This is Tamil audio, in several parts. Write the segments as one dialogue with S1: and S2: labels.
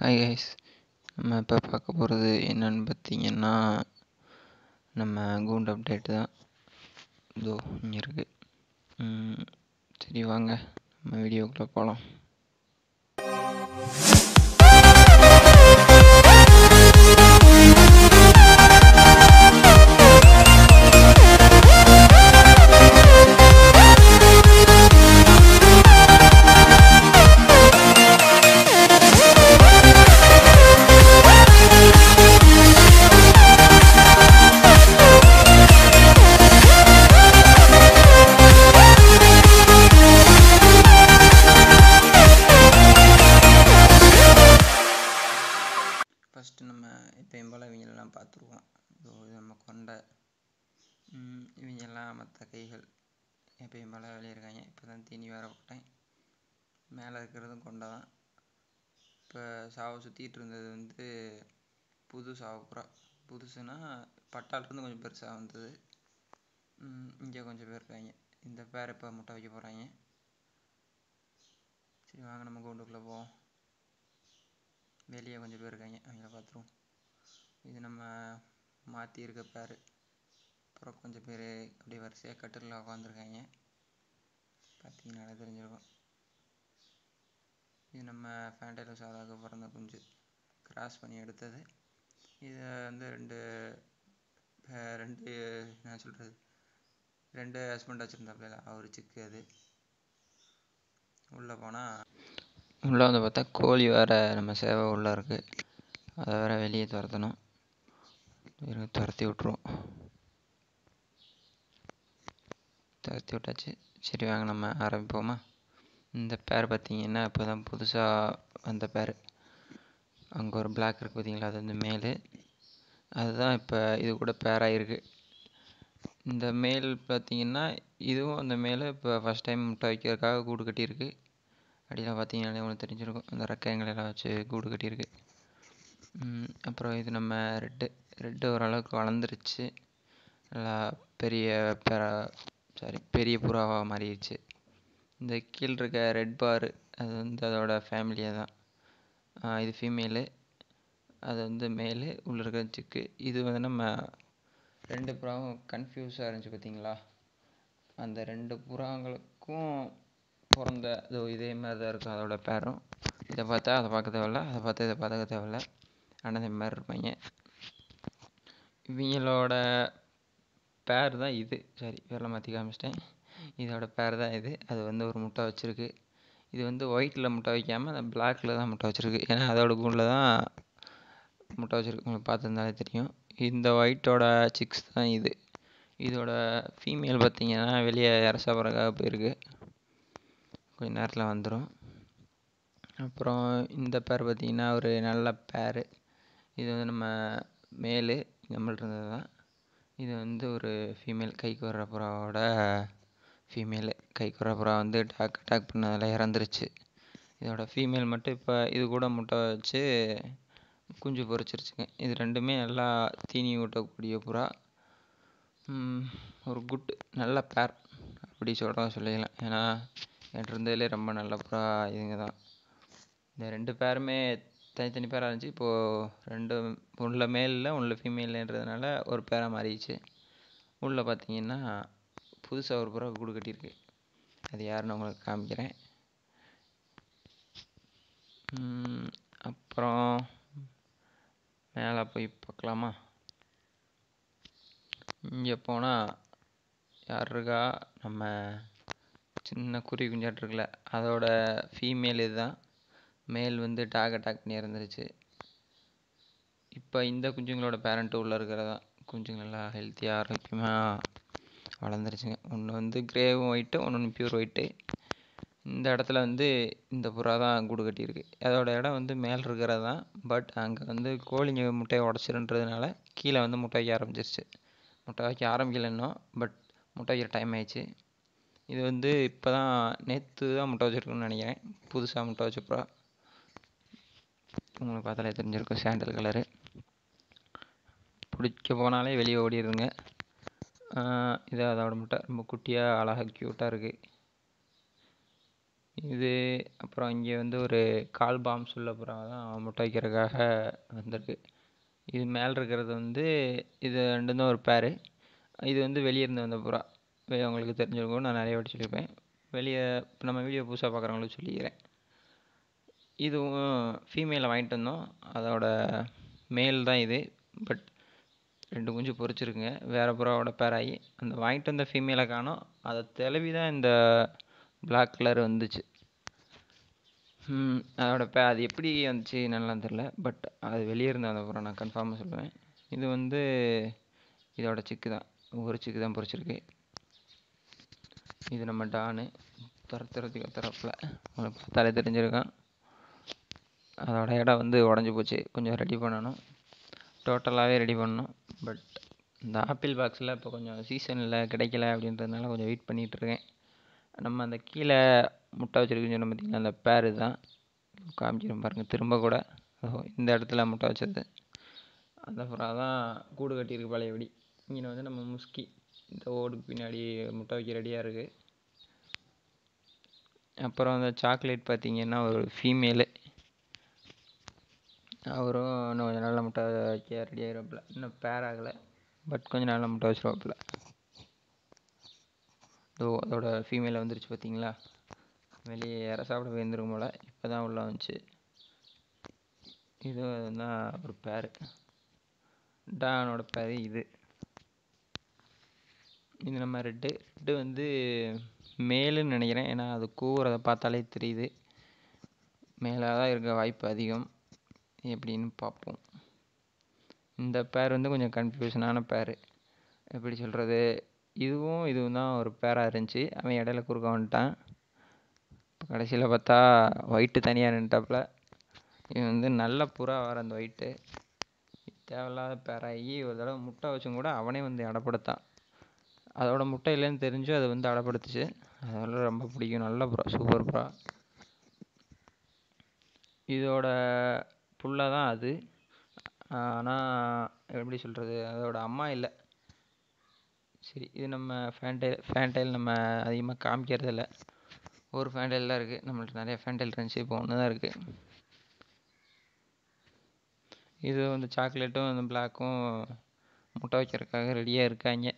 S1: ஹாய் கைஸ் நம்ம இப்போ பார்க்க போகிறது என்னென்னு பார்த்தீங்கன்னா நம்ம கூண்ட் அப்டேட் தான் இதோ இங்கே இருக்குது சரி வாங்க நம்ம வீடியோக்குள்ளே போகலாம் எப்பயும் போல் வெளியே இருக்காங்க இப்போ தான் தீனி வேற போட்டேன் மேலே இருக்கிறதும் கொண்டை தான் இப்போ சாவை சுற்றிக்கிட்டு இருந்தது வந்து புது சாவு புறா புதுசுனா பட்டாலேருந்து கொஞ்சம் பெருசாக வந்தது இங்கே கொஞ்சம் பேர் இருக்காங்க இந்த பேர் இப்போ முட்டை வைக்க போகிறாங்க சரி வாங்க நம்ம கவுண்டுக்குள்ளே போவோம் வெளியே கொஞ்சம் பேர் இருக்காங்க அவங்கள பார்த்துருவோம் இது நம்ம மாற்றி இருக்க பேர் அப்புறம் கொஞ்சம் பேர் அப்படியே வரிசையாக கட்டிலில் உட்காந்துருக்காங்க பார்த்தீங்கன்னாலே தெரிஞ்சிருக்கும் இது நம்ம ஃபேண்டலஸ் சாதாவுக்கு பிறந்த குஞ்சு கிராஸ் பண்ணி எடுத்தது இதை வந்து ரெண்டு ரெண்டு என்ன சொல்கிறது ரெண்டு ஹஸ்பண்ட் வச்சுருந்தாப்பில அவர் சிக்கு அது உள்ளே போனால் உள்ளே வந்து பார்த்தா கோழி வேறு நம்ம சேவை உள்ளே இருக்குது அதை வேற வெளியே துரத்தணும் துரத்தி விட்ருவோம் தவிர்த்து விட்டாச்சு சரி வாங்க நம்ம ஆரம்பிப்போமா இந்த பேர் பார்த்தீங்கன்னா இப்போ தான் புதுசாக வந்த பேர் அங்கே ஒரு பிளாக் இருக்குது பார்த்தீங்களா அது வந்து மேல் அதுதான் இப்போ இது கூட பேராக இருக்குது இந்த மேல் பார்த்தீங்கன்னா இதுவும் அந்த மேலே இப்போ ஃபஸ்ட் டைம் முட்டை வைக்கிறதுக்காக கூடு கட்டியிருக்கு அடியில் பார்த்தீங்கன்னா உங்களுக்கு தெரிஞ்சிருக்கும் அந்த எல்லாம் வச்சு கூடு கட்டியிருக்கு அப்புறம் இது நம்ம ரெட்டு ரெட்டு ஓரளவுக்கு வளர்ந்துருச்சு நல்லா பெரிய பெற சாரி பெரிய புறாவாக மாறிடுச்சு இந்த கீழே இருக்க ரெட் பார் அது வந்து அதோட ஃபேமிலியே தான் இது ஃபீமேலு அது வந்து மேலு உள்ள இருக்கிற சிக்கு இது வந்து நம்ம ரெண்டு புறாவும் கன்ஃப்யூஸாக இருந்துச்சு பார்த்தீங்களா அந்த ரெண்டு புறாங்களுக்கும் பிறந்த அதோ இதே மாதிரி தான் இருக்கும் அதோட பேரும் இதை பார்த்தா அதை பார்க்க தேவையில்ல அதை பார்த்தா இதை பார்த்துக்க தேவையில்ல ஆனால் இந்த மாதிரி இருப்பாங்க இவங்களோட பேர் தான் இது சாரி பேரில் மாற்றி காமிச்சிட்டேன் இதோடய பேர் தான் இது அது வந்து ஒரு முட்டை வச்சுருக்கு இது வந்து ஒயிட்டில் முட்டை வைக்காமல் அது பிளாக்கில் தான் முட்டை வச்சுருக்கு ஏன்னா அதோட கூண்டில் தான் முட்டை வச்சுருக்கு உங்களுக்கு பார்த்துருந்தாலே தெரியும் இந்த ஒயிட்டோட சிக்ஸ் தான் இது இதோட ஃபீமேல் பார்த்திங்கன்னா வெளியே இறசா பிறகாக போயிருக்கு கொஞ்ச நேரத்தில் வந்துடும் அப்புறம் இந்த பேர் பார்த்திங்கன்னா ஒரு நல்ல பேர் இது வந்து நம்ம மேல் நம்மள்ட்ட இருந்தது தான் இது வந்து ஒரு ஃபீமேல் கைக்கு வர்ற புறாவோட ஃபீமேலு கைக்கு வர்ற புறா வந்து டாக் அட்டாக் பண்ணதில் இறந்துருச்சு இதோட ஃபீமேல் மட்டும் இப்போ இது கூட முட்டை வச்சு குஞ்சு பொறிச்சிருச்சுங்க இது ரெண்டுமே நல்லா தீனி ஊட்டக்கூடிய புறா ஒரு குட் நல்ல பேர் அப்படி சொல்கிறதா சொல்லிக்கலாம் ஏன்னா என்கிட்ட இருந்ததுலேயே ரொம்ப நல்ல புறா இதுங்க தான் இந்த ரெண்டு பேருமே தனித்தனி பேராக இருந்துச்சு இப்போது ரெண்டு உள்ள மேலில் உள்ள ஃபீமேலுன்றதுனால ஒரு பேராக மாறிடுச்சு உள்ளே பார்த்தீங்கன்னா புதுசாக ஒரு புறா கூடு கட்டியிருக்கு அது யாருன்னு உங்களுக்கு காமிக்கிறேன் அப்புறம் மேலே போய் பார்க்கலாமா இங்கே போனால் யார் இருக்கா நம்ம சின்ன குருவி குஞ்சாட்டம் அதோடய அதோட ஃபீமேல் இதுதான் மேல் வந்து டாக பண்ணி இறந்துருச்சு இப்போ இந்த குஞ்சுங்களோட பேரண்ட்டு உள்ளே இருக்கிறதா குஞ்சுங்களெல்லாம் நல்லா ஹெல்த்தியாக ஆரோக்கியமாக வளர்ந்துருச்சுங்க ஒன்று வந்து கிரேவும் ஒயிட்டு ஒன்று ஒன்று ப்யூர் ஒயிட்டு இந்த இடத்துல வந்து இந்த புறா தான் கூடு கட்டியிருக்கு அதோட இடம் வந்து மேலே இருக்கிறது தான் பட் அங்கே வந்து கோழிங்க முட்டையை உடச்சிருன்றதுனால கீழே வந்து முட்டை வைக்க ஆரம்பிச்சிருச்சு முட்டை வைக்க ஆரம்பிக்கல இன்னும் பட் முட்டை வைக்கிற டைம் ஆயிடுச்சு இது வந்து இப்போ தான் நேற்று தான் முட்டை வச்சுருக்குன்னு நினைக்கிறேன் புதுசாக முட்டை வச்ச புறா உங்களுக்கு பார்த்தாலே தெரிஞ்சிருக்கும் சாண்டல் கலரு பிடிக்க போனாலே வெளியே ஓடிடுதுங்க இது அதோட முட்டை ரொம்ப குட்டியாக அழகாக க்யூட்டாக இருக்குது இது அப்புறம் இங்கே வந்து ஒரு கால் பாம் சொல்ல புறாவை தான் முட்டை வைக்கிறதுக்காக வந்திருக்கு இது மேலே இருக்கிறது வந்து இது ரெண்டு தான் ஒரு பேரு இது வந்து வெளியே இருந்து வந்த புறா உங்களுக்கு தெரிஞ்சிருக்கும் நான் நிறைய வாட்டி சொல்லியிருப்பேன் வெளியே இப்போ நம்ம வீடியோ புதுசாக பார்க்குறவங்களுக்கு சொல்லிக்கிறேன் இதுவும் ஃபீமேலை வாங்கிட்டு வந்தோம் அதோட மேல் தான் இது பட் ரெண்டு குஞ்சு பொறிச்சிருக்குங்க வேறு புறாவோட பேராகி அந்த வாங்கிட்டு வந்த ஃபீமேலை காணோம் அதை தழுவி தான் இந்த பிளாக் கலர் வந்துச்சு அதோட பே அது எப்படி வந்துச்சு நல்லா தெரில பட் அது வெளியே இருந்த அந்த புறம் நான் கன்ஃபார்மாக சொல்லுவேன் இது வந்து இதோட சிக்கு தான் ஒரு சிக்கு தான் பொறிச்சிருக்கு இது நம்ம டானு துரத்துறதுக்கு துறப்பில் உங்களுக்கு பார்த்தாலே தெரிஞ்சிருக்கான் அதோட இடம் வந்து உடஞ்சி போச்சு கொஞ்சம் ரெடி பண்ணணும் டோட்டலாகவே ரெடி பண்ணணும் பட் இந்த ஆப்பிள் பாக்ஸில் இப்போ கொஞ்சம் சீசனில் கிடைக்கல அப்படின்றதுனால கொஞ்சம் வெயிட் பண்ணிகிட்ருக்கேன் நம்ம அந்த கீழே முட்டை வச்சுருக்குன்னு சொன்னோம் பார்த்திங்கன்னா அந்த பேர் தான் காமிக்கிறேன் பாருங்கள் திரும்ப கூட இந்த இடத்துல முட்டை வச்சது அந்த புறா தான் கூடு கட்டியிருக்கு பழைய பழையபடி இங்கே வந்து நம்ம முஸ்கி இந்த ஓடுக்கு பின்னாடி முட்டை வைக்க ரெடியாக இருக்குது அப்புறம் அந்த சாக்லேட் பார்த்தீங்கன்னா ஒரு ஃபீமேலு அவரும் இன்னும் கொஞ்சம் நாளில் முட்டை வைக்க ரெடி ஆகிருவாப்புல இன்னும் பேர் ஆகலை பட் கொஞ்சம் நாளில் முட்டை வச்சிருவாப்புல இதோ அதோட ஃபீமேல் வந்துருச்சு பார்த்தீங்களா வெளியே யாராவது சாப்பிட போயிருந்துருக்கும் போல் இப்போ தான் உள்ளே வந்துச்சு இதுவும் தான் ஒரு பேர் டானோட பேர் இது இது நம்ம ரெட்டு ரெட்டு வந்து மேலுன்னு நினைக்கிறேன் ஏன்னா அது கூவுறதை பார்த்தாலே தெரியுது மேலாக தான் இருக்க வாய்ப்பு அதிகம் எப்படின்னு பார்ப்போம் இந்த பேர் வந்து கொஞ்சம் கன்ஃப்யூஷனான பேர் எப்படி சொல்கிறது இதுவும் இதுவும் தான் ஒரு பேராக இருந்துச்சு அவன் இடையில குறுக்க வந்துட்டான் இப்போ கடைசியில் பார்த்தா ஒயிட்டு தனியாக நின்ட்டாப்புல இவன் வந்து நல்ல புறா வேறு அந்த ஒயிட்டு தேவையில்லாத பேராகி ஒரு தடவை முட்டை வச்சும் கூட அவனே வந்து அடப்படுத்தான் அதோட முட்டை இல்லைன்னு தெரிஞ்சு அது வந்து அடப்படுத்துச்சு அதனால ரொம்ப பிடிக்கும் நல்ல புறா சூப்பர் புறா இதோட புள்ளை தான் அது ஆனால் எப்படி சொல்கிறது அதோட அம்மா இல்லை சரி இது நம்ம ஃபேண்டைல் ஃபேண்டைல் நம்ம அதிகமாக காமிக்கிறதில்ல ஒரு ஃபேண்டைல் தான் இருக்குது நம்மள்ட்ட நிறைய ஃபேண்டைல் இருந்துச்சு இப்போ ஒன்று தான் இருக்குது இது வந்து சாக்லேட்டும் இந்த பிளாக்கும் முட்டை வைக்கிறதுக்காக ரெடியாக இருக்காங்க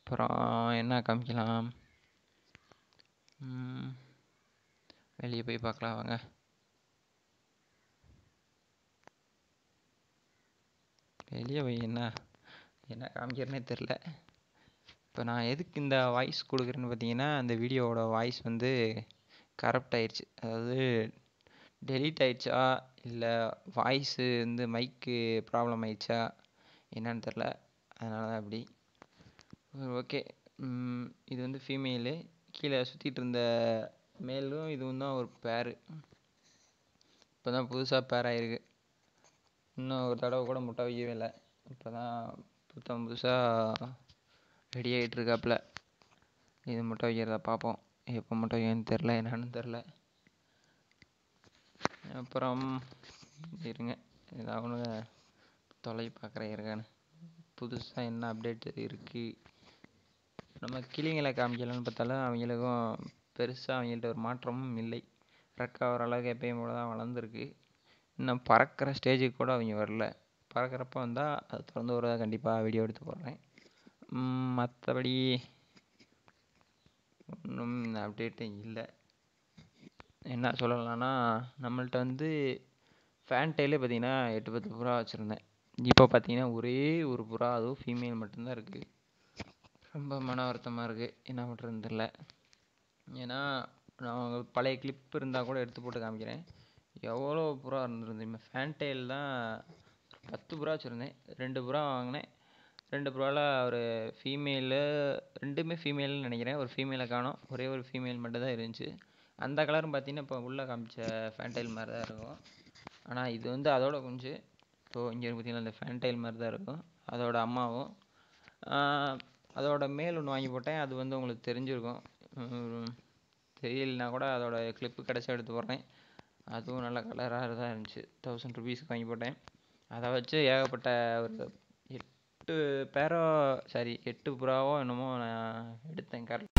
S1: அப்புறம் என்ன காமிக்கலாம் வெளியே போய் பார்க்கலாம் வாங்க வெளியே போய் என்ன என்ன காமிக்கிறனே தெரில இப்போ நான் எதுக்கு இந்த வாய்ஸ் கொடுக்குறேன்னு பார்த்தீங்கன்னா அந்த வீடியோவோட வாய்ஸ் வந்து கரப்ட் ஆயிடுச்சு அதாவது டெலீட் ஆயிடுச்சா இல்லை வாய்ஸு வந்து மைக்கு ப்ராப்ளம் ஆயிடுச்சா என்னன்னு தெரில அதனால தான் அப்படி ஓகே இது வந்து ஃபீமேலு கீழே சுற்றிட்டு இருந்த மேலும் இதுவும் தான் ஒரு பேரு இப்போ தான் புதுசாக பேர் ஆயிருக்கு இன்னும் ஒரு தடவை கூட முட்டை வைக்கவே இல்லை இப்போ தான் புத்தம் புதுசாக ரெடி இருக்காப்புல இது முட்டை வைக்கிறத பார்ப்போம் எப்போ முட்டை வைக்கணும்னு தெரில என்னன்னு தெரில அப்புறம் இருங்க ஏதாவது ஒன்று தொலை பார்க்குறேன் இருக்கான்னு புதுசாக என்ன அப்டேட் இருக்குது நம்ம கிளிங்களை காமிக்கலன்னு பார்த்தாலும் அவங்களுக்கும் பெருசாக அவங்கள்ட்ட ஒரு மாற்றமும் இல்லை ரெக்காவர் அளவுக்கு எப்பயும் போல தான் வளர்ந்துருக்கு இன்னும் பறக்கிற ஸ்டேஜுக்கு கூட அவங்க வரல பறக்கிறப்ப வந்தால் அது தொடர்ந்து ஒரு கண்டிப்பாக வீடியோ எடுத்து போடுறேன் மற்றபடி ஒன்றும் அப்டேட்டு இல்லை என்ன சொல்லலாம்னா நம்மள்கிட்ட வந்து ஃபேன் டைலே பார்த்திங்கன்னா எட்டு பத்து புறா வச்சுருந்தேன் இப்போ பார்த்தீங்கன்னா ஒரே ஒரு புறா அதுவும் ஃபீமேல் மட்டும்தான் இருக்குது ரொம்ப மன வருத்தமாக இருக்குது என்ன பண்ணுறதுன்னு தெரில ஏன்னா நான் பழைய கிளிப் இருந்தால் கூட எடுத்து போட்டு காமிக்கிறேன் எவ்வளோ புறா இருந்தது தெரியுமா ஃபேன்டெயில் தான் பத்து புறா வச்சுருந்தேன் ரெண்டு புறா வாங்கினேன் ரெண்டு புறாவில் ஒரு ஃபீமேலு ரெண்டுமே ஃபீமேல்னு நினைக்கிறேன் ஒரு ஃபீமேலை காணும் ஒரே ஒரு ஃபீமேல் மட்டும் தான் இருந்துச்சு அந்த கலரும் பார்த்தீங்கன்னா இப்போ உள்ளே காமிச்ச ஃபேன்டைல் மாதிரி தான் இருக்கும் ஆனால் இது வந்து அதோட குஞ்சு ஸோ இங்கே பார்த்தீங்கன்னா அந்த ஃபேன்டைல் மாதிரி தான் இருக்கும் அதோட அம்மாவும் அதோட மேல் ஒன்று வாங்கி போட்டேன் அது வந்து உங்களுக்கு தெரிஞ்சிருக்கும் தெரியலனா கூட அதோட கிளிப்பு கிடச்சா எடுத்து போடுறேன் அதுவும் நல்ல கலராக தான் இருந்துச்சு தௌசண்ட் ருபீஸ்க்கு வாங்கி போட்டேன் அதை வச்சு ஏகப்பட்ட ஒரு எட்டு பேரோ சாரி எட்டு புறாவோ என்னமோ நான் எடுத்தேன் கரெக்ட்